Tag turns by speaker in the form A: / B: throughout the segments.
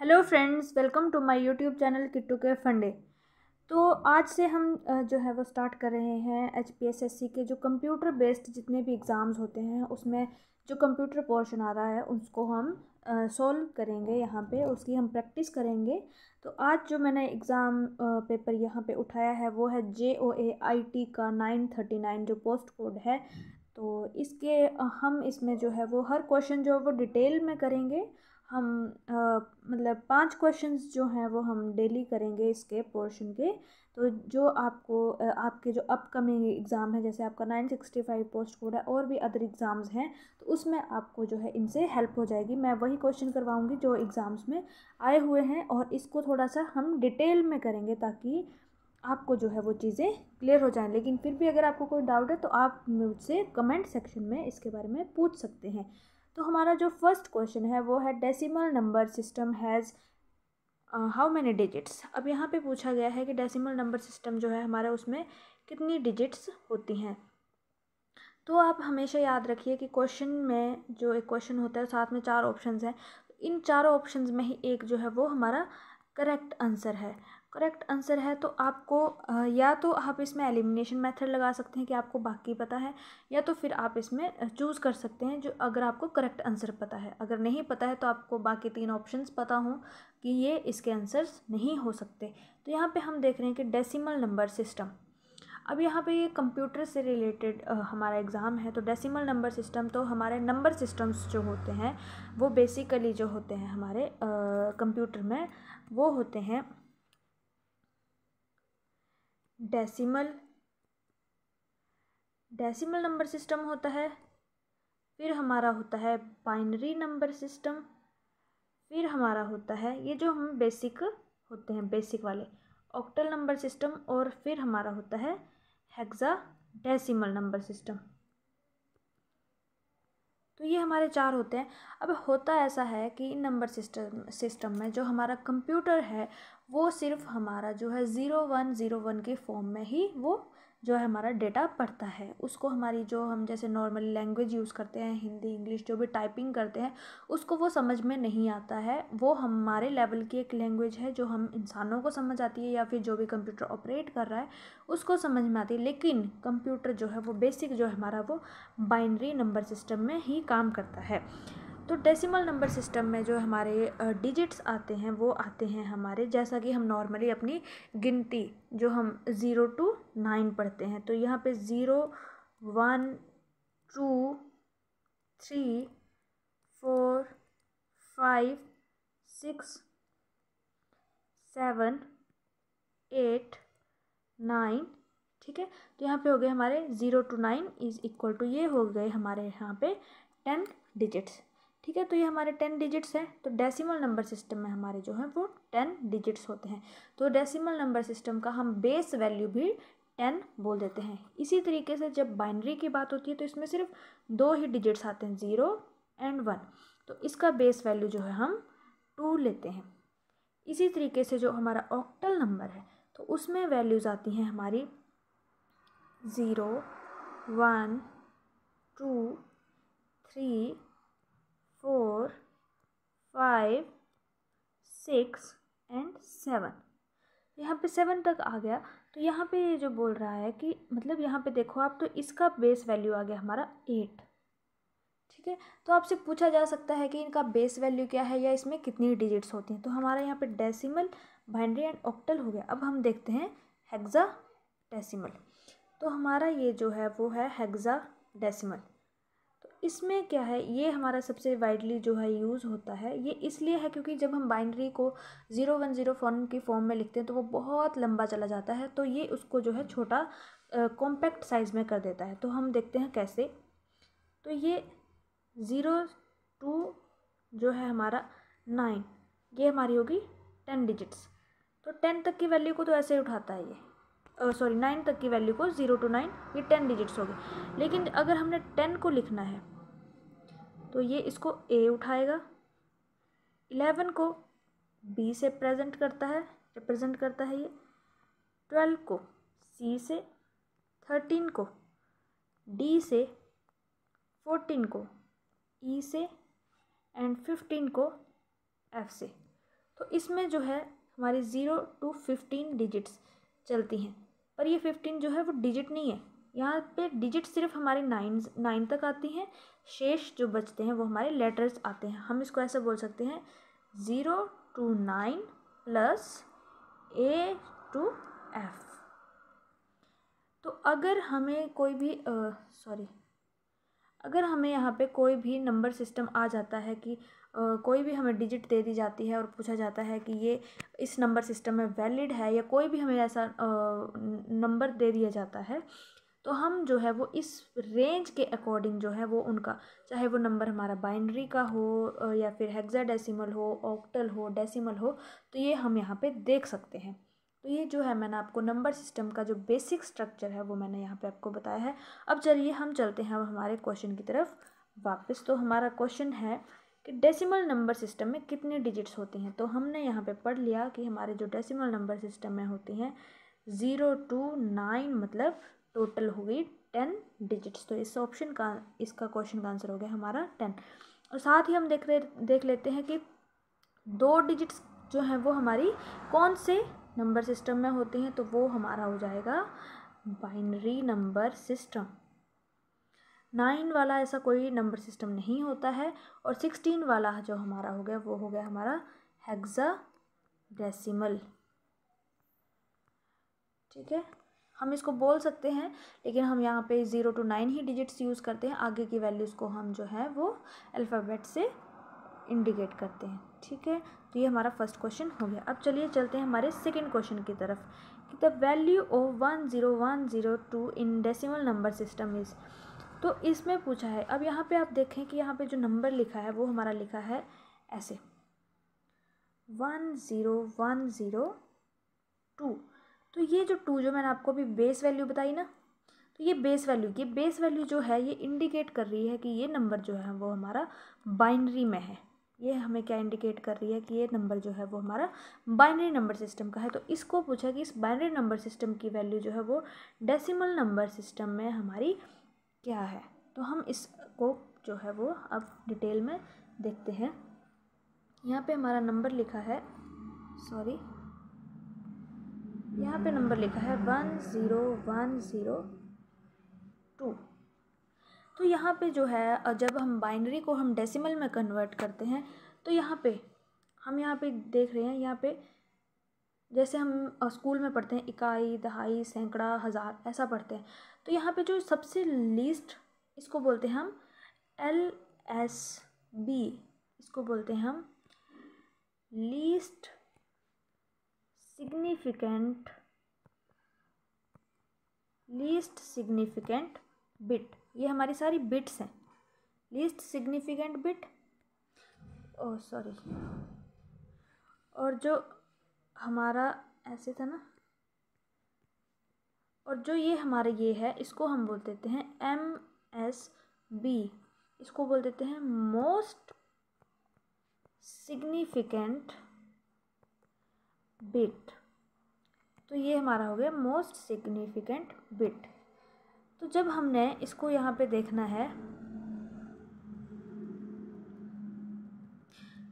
A: hello friends welcome to my YouTube channel Kittu के फंडे तो आज से हम जो है वो स्टार्ट कर रहे हैं एच के जो कंप्यूटर बेस्ड जितने भी एग्ज़ाम्स होते हैं उसमें जो कंप्यूटर पोर्शन आ रहा है उसको हम सॉल्व करेंगे यहाँ पे उसकी हम प्रैक्टिस करेंगे तो आज जो मैंने एग्ज़ाम पेपर यहाँ पे उठाया है वो है J O A I T का नाइन थर्टी नाइन जो पोस्ट कोड है तो इसके हम इसमें जो है वो हर क्वेश्चन जो है वो डिटेल में करेंगे हम आ, मतलब पांच क्वेश्चंस जो हैं वो हम डेली करेंगे इसके पोर्शन के तो जो आपको आपके जो अपकमिंग एग्ज़ाम है जैसे आपका nine sixty five post code है और भी अदर एग्ज़ाम्स हैं तो उसमें आपको जो है इनसे हेल्प हो जाएगी मैं वही क्वेश्चन करवाऊँगी जो एग्ज़ाम्स में आए हुए हैं और इसको थोड़ा सा हम डिटेल में करेंगे ताकि आपको जो है वो चीज़ें क्लियर हो जाएं लेकिन फिर भी अगर आपको कोई डाउट है तो आप मुझसे कमेंट सेक्शन में इसके बारे में पूछ सकते हैं तो हमारा जो फर्स्ट क्वेश्चन है वो है decimal number system has how many digits अब यहाँ पे पूछा गया है कि डेसिमल नंबर सिस्टम जो है हमारा उसमें कितनी डिजिट्स होती हैं तो आप हमेशा याद रखिए कि क्वेश्चन में जो एक क्वेश्चन होता है साथ में चार ऑप्शंस हैं इन चारों ऑप्शंस में ही एक जो है वो हमारा करेक्ट आंसर है करेक्ट आंसर है तो आपको या तो आप इसमें एलिमिनेशन मेथड लगा सकते हैं कि आपको बाकी पता है या तो फिर आप इसमें चूज़ कर सकते हैं जो अगर आपको करेक्ट आंसर पता है अगर नहीं पता है तो आपको बाकी तीन ऑप्शंस पता हों कि ये इसके आंसर्स नहीं हो सकते तो यहाँ पे हम देख रहे हैं कि डेसिमल नंबर सिस्टम अब यहाँ पे ये कंप्यूटर से रिलेटेड हमारा एग्ज़ाम है तो डेसिमल नंबर सिस्टम तो हमारे नंबर सिस्टम्स जो होते हैं वो बेसिकली जो होते हैं हमारे कंप्यूटर में वो होते हैं डेसिमल डेसिमल नंबर सिस्टम होता है फिर हमारा होता है बाइनरी नंबर सिस्टम फिर हमारा होता है ये जो हम बेसिक होते हैं बेसिक वाले ऑक्टल नंबर सिस्टम और फिर हमारा होता है हेक्सा डेसिमल नंबर सिस्टम तो ये हमारे चार होते हैं अब होता ऐसा है कि इन नंबर सिस्टम सिस्टम में जो हमारा कंप्यूटर है वो सिर्फ हमारा जो है ज़ीरो वन ज़ीरो वन के फॉर्म में ही वो जो है हमारा डेटा पढ़ता है उसको हमारी जो हम जैसे नॉर्मली लैंग्वेज यूज़ करते हैं हिंदी इंग्लिश जो भी टाइपिंग करते हैं उसको वो समझ में नहीं आता है वो हमारे लेवल की एक लैंग्वेज है जो हम इंसानों को समझ आती है या फिर जो भी कंप्यूटर ऑपरेट कर रहा है उसको समझ में आती है लेकिन कंप्यूटर जो है वो बेसिक जो है हमारा वो बाइनरी नंबर सिस्टम में ही काम करता है तो डेसिमल नंबर सिस्टम में जो हमारे डिजिट्स आते हैं वो आते हैं हमारे जैसा कि हम नॉर्मली अपनी गिनती जो हम ज़ीरो टू नाइन पढ़ते हैं तो यहाँ पे zero one two three four five six seven eight nine ठीक है तो यहाँ पे हो गए हमारे zero to nine is equal to ये हो गए हमारे यहाँ पे टेन डिजिट्स ठीक है तो ये हमारे टेन डिजिट्स हैं तो डेसिमल नंबर सिस्टम में हमारे जो हैं वो टेन डिजिट्स होते हैं तो डेसिमल नंबर सिस्टम का हम बेस वैल्यू भी टेन बोल देते हैं इसी तरीके से जब बाइनरी की बात होती है तो इसमें सिर्फ दो ही डिजिट्स आते हैं ज़ीरो एंड वन तो इसका बेस वैल्यू जो है हम टू लेते हैं इसी तरीके से जो हमारा ऑक्टल नंबर है तो उसमें वैल्यूज़ आती हैं हमारी zero one two three four five six and seven यहाँ पे सेवन तक आ गया तो यहाँ पे ये जो बोल रहा है कि मतलब यहाँ पे देखो आप तो इसका बेस वैल्यू आ गया हमारा एट ठीक है तो आपसे पूछा जा सकता है कि इनका बेस वैल्यू क्या है या इसमें कितनी डिजिट्स होती हैं तो हमारा यहाँ पे डेसिमल बाइनरी एंड ऑक्टल हो गया अब हम देखते हैं हेक्सा डेसिमल तो हमारा ये जो है वो है हेक्सा डेसिमल इसमें क्या है ये हमारा सबसे वाइडली जो है यूज़ होता है ये इसलिए है क्योंकि जब हम बाइनरी को ज़ीरो वन ज़ीरो फॉर्म की फॉर्म में लिखते हैं तो वो बहुत लंबा चला जाता है तो ये उसको जो है छोटा कॉम्पैक्ट साइज़ में कर देता है तो हम देखते हैं कैसे तो ये ज़ीरो टू जो है हमारा नाइन ये हमारी होगी टेन डिजिट्स तो टेन तक की वैल्यू को तो ऐसे ही उठाता है ये सॉरी नाइन तक की वैल्यू को ज़ीरो टू नाइन ये टेन डिजिट्स होगी लेकिन अगर हमने टेन को लिखना है तो ये इसको ए उठाएगा इलेवन को बी से प्रेजेंट करता है रिप्रेजेंट करता है ये ट्वेल्व को सी से थर्टीन को डी से फोर्टीन को ई e से एंड फिफ्टीन को एफ से तो इसमें जो है हमारी ज़ीरो टू फिफ्टीन डिजिट्स चलती हैं पर ये फिफ्टीन जो है वो डिजिट नहीं है यहाँ पे डिजिट सिर्फ हमारे नाइन नाइन तक आती हैं शेष जो बचते हैं वो हमारे लेटर्स आते हैं हम इसको ऐसे बोल सकते हैं zero to nine plus A to F तो अगर हमें कोई भी सॉरी अगर हमें यहाँ पे कोई भी नंबर सिस्टम आ जाता है कि आ, कोई भी हमें डिजिट दे दी जाती है और पूछा जाता है कि ये इस नंबर सिस्टम में वैलिड है या कोई भी हमें ऐसा नंबर दे दिया जाता है तो हम जो है वो इस रेंज के अकॉर्डिंग जो है वो उनका चाहे वो नंबर हमारा बाइनरी का हो या फिर हेक्साडेसिमल हो ऑक्टल हो डेसिमल हो तो ये हम यहाँ पे देख सकते हैं तो ये जो है मैंने आपको नंबर सिस्टम का जो बेसिक स्ट्रक्चर है वो मैंने यहाँ पे आपको बताया है अब चलिए हम चलते हैं अब हमारे क्वेश्चन की तरफ वापस तो हमारा क्वेश्चन है कि डेसिमल नंबर सिस्टम में कितने डिजिट्स होते हैं तो हमने यहाँ पे पढ़ लिया कि हमारे जो डेसिमल नंबर सिस्टम में होती हैं ज़ीरो टू नाइन मतलब टोटल हो गई टेन डिजिट्स तो इस ऑप्शन का इसका क्वेश्चन का आंसर हो गया हमारा टेन और साथ ही हम देख रहे देख लेते हैं कि दो डिजिट्स जो हैं वो हमारी कौन से नंबर सिस्टम में होते हैं तो वो हमारा हो जाएगा बाइनरी नंबर सिस्टम नाइन वाला ऐसा कोई नंबर सिस्टम नहीं होता है और सिक्सटीन वाला जो हमारा हो गया वो हो गया हमारा हेक्सा डेसिमल ठीक है हम इसको बोल सकते हैं लेकिन हम यहाँ पे ज़ीरो टू नाइन ही डिजिट्स यूज़ करते हैं आगे की वैल्यूज़ को हम जो है वो अल्फ़ाबेट से इंडिकेट करते हैं ठीक है तो ये हमारा फर्स्ट क्वेश्चन हो गया अब चलिए चलते हैं हमारे सेकेंड क्वेश्चन की तरफ कि the value of one zero one zero two in decimal number system is तो इसमें पूछा है अब यहाँ पे आप देखें कि यहाँ पे जो नंबर लिखा है वो हमारा लिखा है ऐसे one zero one zero two तो ये जो टू जो मैंने आपको अभी बेस वैल्यू बताई ना तो ये बेस वैल्यू की बेस वैल्यू जो है ये इंडिकेट कर रही है कि ये नंबर जो है वो हमारा बाइनरी में है ये हमें क्या इंडिकेट कर रही है कि ये नंबर जो है वो हमारा बाइनरी नंबर सिस्टम का है तो इसको पूछा कि इस बाइनरी नंबर सिस्टम की वैल्यू जो है वो डेसिमल नंबर सिस्टम में हमारी क्या है तो हम इसको जो है वो अब डिटेल में देखते हैं यहाँ पे हमारा नंबर लिखा है सॉरी यहाँ पे नंबर लिखा है one zero one zero two तो यहाँ पे जो है जब हम बाइनरी को हम डेसिमल में कन्वर्ट करते हैं तो यहाँ पे हम यहाँ पे देख रहे हैं यहाँ पे जैसे हम स्कूल में पढ़ते हैं इकाई दहाई सैकड़ा हज़ार ऐसा पढ़ते हैं तो यहाँ पे जो सबसे लीस्ट इसको बोलते हैं हम एल एस बी इसको बोलते हैं हम least significant least significant bit ये हमारी सारी बिट्स हैं least significant bit oh sorry और जो हमारा ऐसे था ना और जो ये हमारे ये है इसको हम बोल देते हैं एम एस बी इसको बोल देते हैं मोस्ट सिग्निफिकेंट बिट तो ये हमारा हो गया मोस्ट सिग्निफिकेंट बिट तो जब हमने इसको यहाँ पे देखना है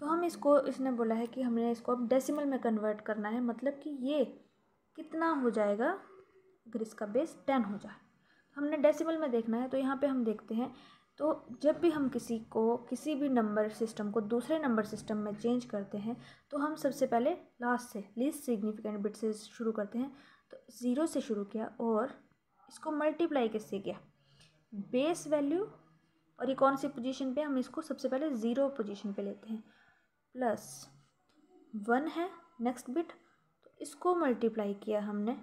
A: तो हम इसको इसने बोला है कि हमने इसको अब डेसिमल में कन्वर्ट करना है मतलब कि ये कितना हो जाएगा अगर इसका बेस टेन हो जाए तो हमने डेसिमल में देखना है तो यहाँ पे हम देखते हैं तो जब भी हम किसी को किसी भी नंबर सिस्टम को दूसरे नंबर सिस्टम में चेंज करते हैं तो हम सबसे पहले लास्ट से लीस्ट सिग्निफिकेंट बिट से शुरू करते हैं तो ज़ीरो से शुरू किया और इसको मल्टीप्लाई किससे किया बेस वैल्यू और ये कौन सी पोजीशन पे हम इसको सबसे पहले ज़ीरो पोजीशन पे लेते हैं प्लस वन है नेक्स्ट बिट तो इसको मल्टीप्लाई किया हमने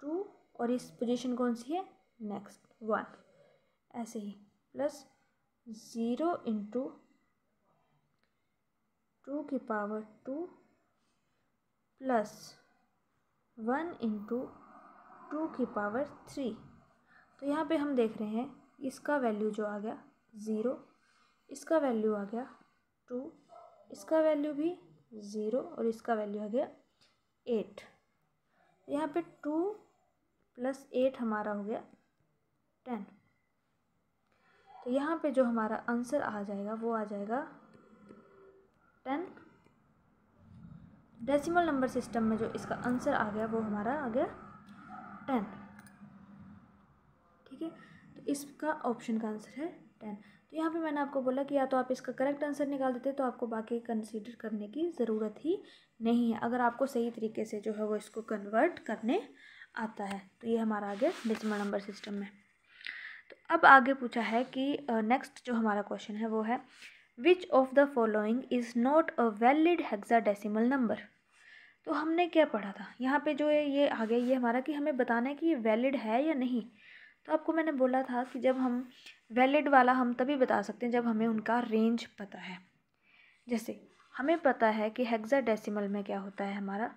A: टू और इस पोजीशन कौन सी है नेक्स्ट वन ऐसे ही प्लस ज़ीरो इंटू टू की power two plus one into two की पावर थ्री तो यहाँ पे हम देख रहे हैं इसका वैल्यू जो आ गया ज़ीरो इसका वैल्यू आ गया टू इसका वैल्यू भी ज़ीरो और इसका वैल्यू आ गया एट यहाँ पे टू प्लस एट हमारा हो गया टेन तो यहाँ पे जो हमारा आंसर आ जाएगा वो आ जाएगा टेन डेसिमल नंबर सिस्टम में जो इसका आंसर आ गया वो हमारा आ गया टेन ठीक है तो इसका ऑप्शन का आंसर है टेन तो यहाँ पे मैंने आपको बोला कि या तो आप इसका करेक्ट आंसर निकाल देते तो आपको बाकी कंसीडर करने की ज़रूरत ही नहीं है अगर आपको सही तरीके से जो है वो इसको कन्वर्ट करने आता है तो ये हमारा आ गया डेसिमल नंबर सिस्टम में अब आगे पूछा है कि नेक्स्ट जो हमारा क्वेश्चन है वो है which of the following is not a valid hexadecimal number तो हमने क्या पढ़ा था यहाँ पे जो है ये आ गया ये हमारा कि हमें बताना है कि ये वैलिड है या नहीं तो आपको मैंने बोला था कि जब हम वैलिड वाला हम तभी बता सकते हैं जब हमें उनका रेंज पता है जैसे हमें पता है कि हेक्साडेसिमल में क्या होता है हमारा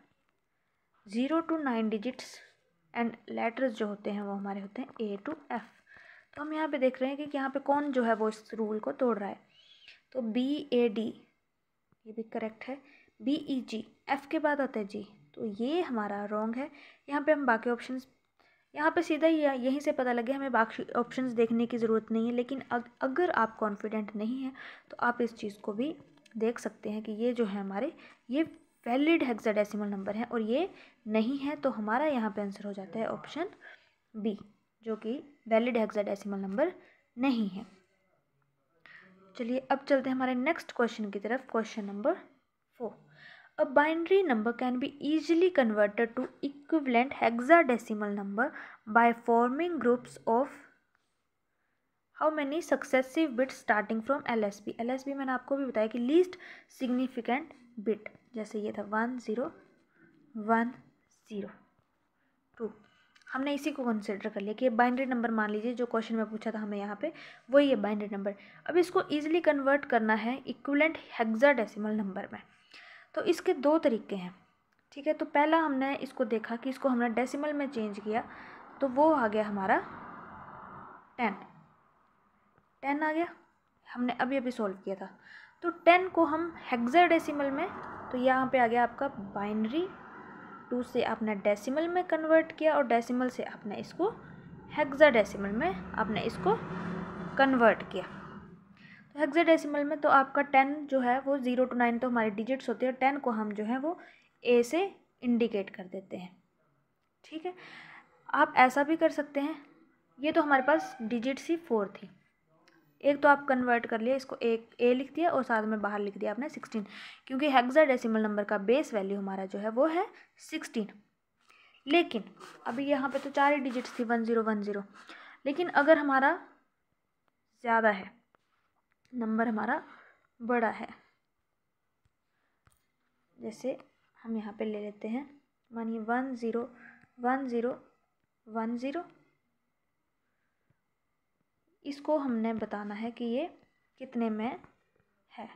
A: zero to nine digits and letters जो होते हैं वो हमारे होते हैं ए टू एफ़ तो हम यहाँ पे देख रहे हैं कि यहाँ पे कौन जो है वो इस रूल को तोड़ रहा है तो बी ए डी ये भी करेक्ट है बी ई जी एफ के बाद आता है जी तो ये हमारा रॉन्ग है यहाँ पे हम बाकी ऑप्शन यहाँ पे सीधा ही यहीं से पता लगे हमें बाकी ऑप्शंस देखने की ज़रूरत नहीं है लेकिन अग, अगर आप कॉन्फिडेंट नहीं हैं तो आप इस चीज़ को भी देख सकते हैं कि ये जो है हमारे ये वैलिड हेक्साडेसिमल नंबर है और ये नहीं है तो हमारा यहाँ पे आंसर हो जाता है ऑप्शन बी जो कि वैलिड हेक्साडेसिमल नंबर नहीं है चलिए अब चलते हैं हमारे नेक्स्ट क्वेश्चन की तरफ question number four a binary number can be easily converted to equivalent hexadecimal number by forming groups of how many successive bit starting from L S B L S B मैंने आपको भी बताया कि least significant bit जैसे ये था one zero one zero two हमने इसी को कंसिडर कर लिया कि ये नंबर मान लीजिए जो क्वेश्चन में पूछा था हमें यहाँ पे वही है बाइंड्री नंबर अब इसको ईजिली कन्वर्ट करना है इक्वलेंट डेसीमल नंबर में तो इसके दो तरीके हैं ठीक है तो पहला हमने इसको देखा कि इसको हमने डेसिमल में चेंज किया तो वो आ गया हमारा टेन टेन आ गया हमने अभी अभी सॉल्व किया था तो टेन को हम हेक्सा डेसीमल में तो यहाँ पे आ गया आपका बाइनरी टू से आपने डेसिमल में कन्वर्ट किया और डेसिमल से आपने इसको हेक्साडेसिमल में आपने इसको कन्वर्ट किया तो हेक्साडेसिमल में तो आपका टेन जो है वो ज़ीरो टू नाइन तो हमारे डिजिट्स होते हैं टेन को हम जो है वो ए से इंडिकेट कर देते हैं ठीक है आप ऐसा भी कर सकते हैं ये तो हमारे पास डिजिट्स ही फोर थी एक तो आप कन्वर्ट कर लिया इसको एक ए लिख दिया और साथ में बाहर लिख दिया आपने सिक्सटीन क्योंकि हेक्सा डेसिमल नंबर का बेस वैल्यू हमारा जो है वो है सिक्सटीन लेकिन अभी यहाँ पे तो चार ही डिजिट्स थी वन ज़ीरो वन ज़ीरो लेकिन अगर हमारा ज़्यादा है नंबर हमारा बड़ा है जैसे हम यहाँ पे ले लेते हैं मानिए one zero one zero one zero इसको हमने बताना है कि ये कितने में है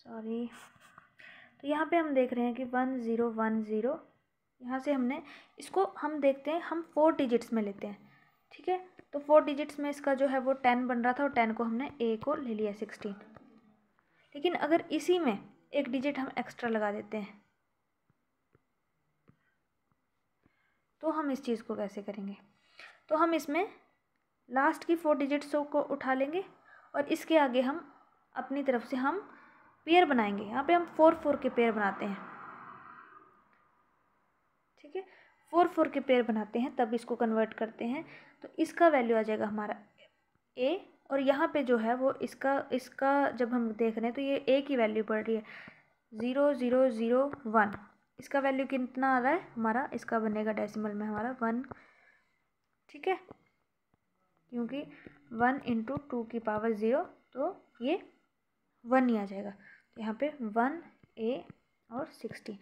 A: सॉरी तो यहाँ पे हम देख रहे हैं कि वन ज़ीरो वन ज़ीरो यहाँ से हमने इसको हम देखते हैं हम फोर डिजिट्स में लेते हैं ठीक है तो फोर डिजिट्स में इसका जो है वो टेन बन रहा था और टेन को हमने ए को ले लिया सिक्सटीन लेकिन अगर इसी में एक डिजिट हम एक्स्ट्रा लगा देते हैं तो हम इस चीज़ को कैसे करेंगे तो हम इसमें लास्ट की फोर डिजिट्सों को उठा लेंगे और इसके आगे हम अपनी तरफ से हम पेयर बनाएंगे यहाँ पे हम फोर फोर के पेयर बनाते हैं ठीक है फोर फोर के पेयर बनाते हैं तब इसको कन्वर्ट करते हैं तो इसका वैल्यू आ जाएगा हमारा ए और यहाँ पे जो है वो इसका इसका जब हम देख रहे हैं तो ये ए की वैल्यू बढ़ रही है ज़ीरो ज़ीरो ज़ीरो वन इसका वैल्यू कितना आ रहा है हमारा इसका बनेगा डेसिमल में हमारा वन ठीक है क्योंकि वन इंटू टू की पावर ज़ीरो तो ये वन ही आ जाएगा यहाँ पे वन ए और सिक्सटीन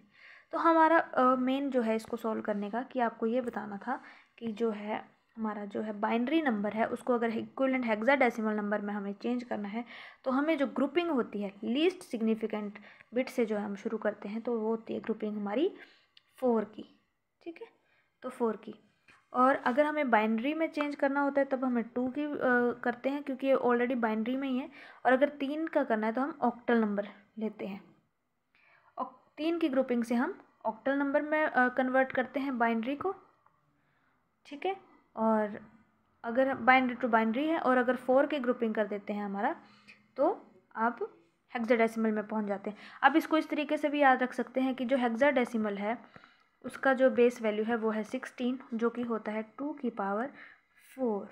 A: तो हमारा मेन जो है इसको सॉल्व करने का कि आपको ये बताना था कि जो है हमारा जो है बाइनरी नंबर है उसको अगर इक्वलेंट हेक्साडेसिमल नंबर में हमें चेंज करना है तो हमें जो ग्रुपिंग होती है लीस्ट सिग्निफिकेंट बिट से जो है हम शुरू करते हैं तो वो होती है ग्रुपिंग हमारी फोर की ठीक है तो फोर की और अगर हमें बाइनरी में चेंज करना होता है तब हमें टू की आ, करते हैं क्योंकि ये ऑलरेडी बाइनरी में ही है और अगर तीन का करना है तो हम ऑक्टल नंबर लेते हैं और तीन की ग्रुपिंग से हम ऑक्टल नंबर में कन्वर्ट करते हैं बाइनरी को ठीक है और अगर बाइनरी टू बाइनरी है और अगर फोर के ग्रुपिंग कर देते हैं हमारा तो आप हेक्साडेसिमल में पहुंच जाते हैं आप इसको इस तरीके से भी याद रख सकते हैं कि जो हेक्साडेसिमल है उसका जो बेस वैल्यू है वो है सिक्सटीन जो कि होता है टू की पावर फोर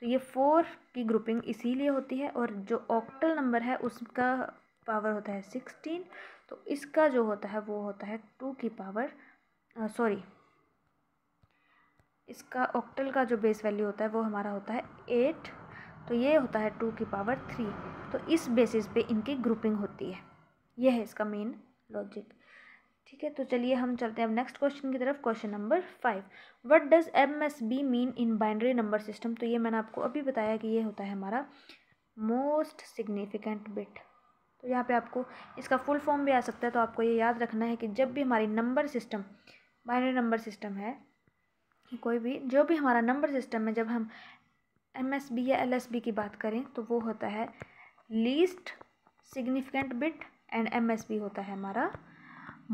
A: तो ये फोर की ग्रुपिंग इसीलिए होती है और जो ऑक्टल नंबर है उसका पावर होता है सिक्सटीन तो इसका जो होता है वो होता है टू की पावर सॉरी इसका ऑक्टल का जो बेस वैल्यू होता है वो हमारा होता है एट तो ये होता है टू की पावर थ्री तो इस बेसिस पे इनकी ग्रुपिंग होती है यह है इसका मेन लॉजिक ठीक है तो चलिए हम चलते हैं अब नेक्स्ट क्वेश्चन की तरफ question number five what does M S B mean in binary number system तो ये मैंने आपको अभी बताया कि ये होता है हमारा मोस्ट सिग्निफिकेंट बिट तो यहाँ पे आपको इसका फुल फॉर्म भी आ सकता है तो आपको ये याद रखना है कि जब भी हमारी number system binary number system है कोई भी जो भी हमारा नंबर सिस्टम है जब हम एम एस बी या एल एस बी की बात करें तो वो होता है least significant bit and M S B होता है हमारा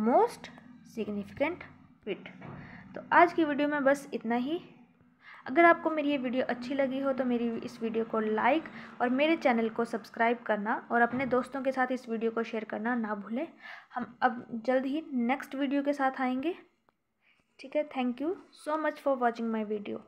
A: मोस्ट सिग्निफिकेंट बिट तो आज की वीडियो में बस इतना ही अगर आपको मेरी ये वीडियो अच्छी लगी हो तो मेरी इस वीडियो को लाइक और मेरे चैनल को सब्सक्राइब करना और अपने दोस्तों के साथ इस वीडियो को शेयर करना ना भूलें हम अब जल्द ही नेक्स्ट वीडियो के साथ आएंगे ठीक है thank you so much for watching my video